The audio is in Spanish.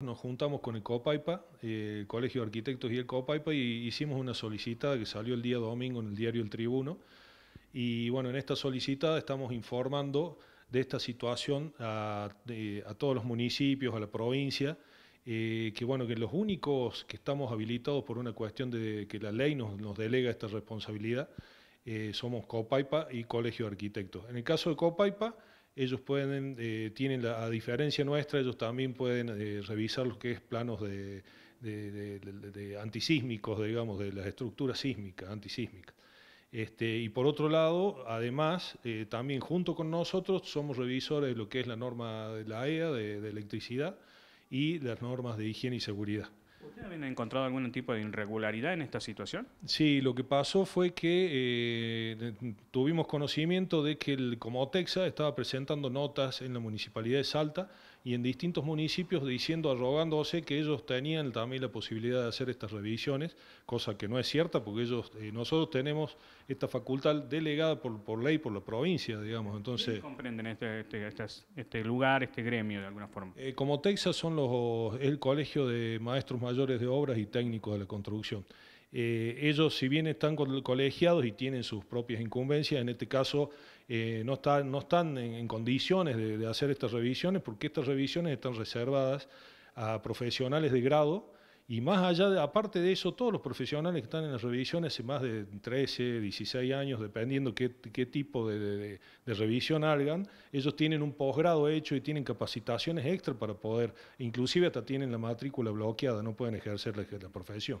Nos juntamos con el COPAIPA, el eh, Colegio de Arquitectos y el COPAIPA, y hicimos una solicitada que salió el día domingo en el diario El Tribuno. Y bueno, en esta solicitada estamos informando de esta situación a, todos los municipios, a la provincia, eh, que bueno, que los únicos que estamos habilitados por una cuestión de que la ley nos, delega esta responsabilidad eh, somos COPAIPA y Colegio de Arquitectos. En el caso de COPAIPA, ellos pueden, eh, tienen la, a diferencia nuestra, ellos también pueden eh, revisar lo que es planos de, antisísmicos, digamos, de las estructuras sísmicas, antisísmicas. Este, y por otro lado, además, eh, también junto con nosotros somos revisores de lo que es la norma de la EA de, electricidad y las normas de higiene y seguridad habían encontrado algún tipo de irregularidad en esta situación? Sí, lo que pasó fue que eh, tuvimos conocimiento de que el Comotexa estaba presentando notas en la municipalidad de Salta y en distintos municipios diciendo, arrogándose que ellos tenían también la posibilidad de hacer estas revisiones, cosa que no es cierta porque ellos, eh, nosotros tenemos esta facultad delegada por, por ley por la provincia, digamos. Entonces, comprenden este este, este, este, lugar, este gremio de alguna forma? Eh, como Texas son los, el colegio de maestros mayores de obras y técnicos de la construcción. Eh, ellos, si bien están colegiados y tienen sus propias incumbencias, en este caso eh, no, están en, condiciones de, hacer estas revisiones porque estas revisiones están reservadas a profesionales de grado y más allá, de, aparte de eso, todos los profesionales que están en las revisiones hace más de 13, 16 años, dependiendo qué, tipo de, revisión hagan, ellos tienen un posgrado hecho y tienen capacitaciones extra para poder, inclusive hasta tienen la matrícula bloqueada, no pueden ejercer la profesión.